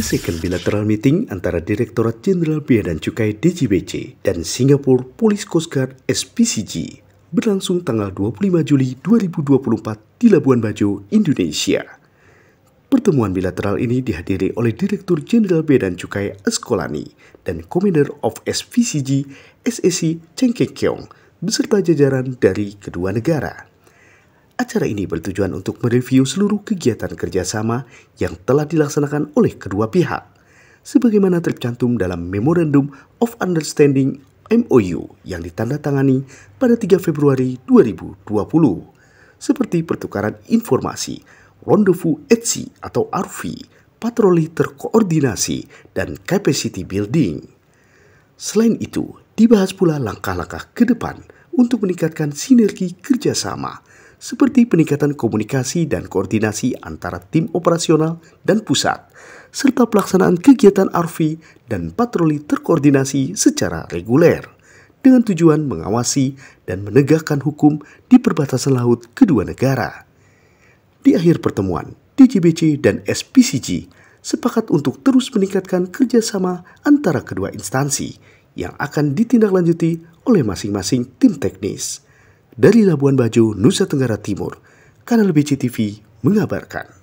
The bilateral meeting antara Direktorat Jenderal Bea dan Cukai DGBC dan Singapore Police Coast Guard SPCG berlangsung tanggal 25 Juli 2024 di Labuan Bajo, Indonesia. Pertemuan bilateral ini dihadiri oleh Direktur Jenderal Bea dan Cukai Askolani dan Commander of SPCG SSC Cheng Kekyong beserta jajaran dari kedua negara. Acara ini bertujuan untuk mereview seluruh kegiatan kerjasama yang telah dilaksanakan oleh kedua pihak, sebagaimana tercantum dalam Memorandum of Understanding MOU yang ditandatangani pada 3 Februari 2020, seperti pertukaran informasi, rendezvous ETSI atau RV, patroli terkoordinasi, dan capacity building. Selain itu, dibahas pula langkah-langkah ke depan untuk meningkatkan sinergi kerjasama, seperti peningkatan komunikasi dan koordinasi antara tim operasional dan pusat, serta pelaksanaan kegiatan RV dan patroli terkoordinasi secara reguler dengan tujuan mengawasi dan menegakkan hukum di perbatasan laut kedua negara. Di akhir pertemuan, DJBC dan SPCG sepakat untuk terus meningkatkan kerjasama antara kedua instansi yang akan ditindaklanjuti oleh masing-masing tim teknis dari Labuan Bajo, Nusa Tenggara Timur. Kanal BCTV mengabarkan.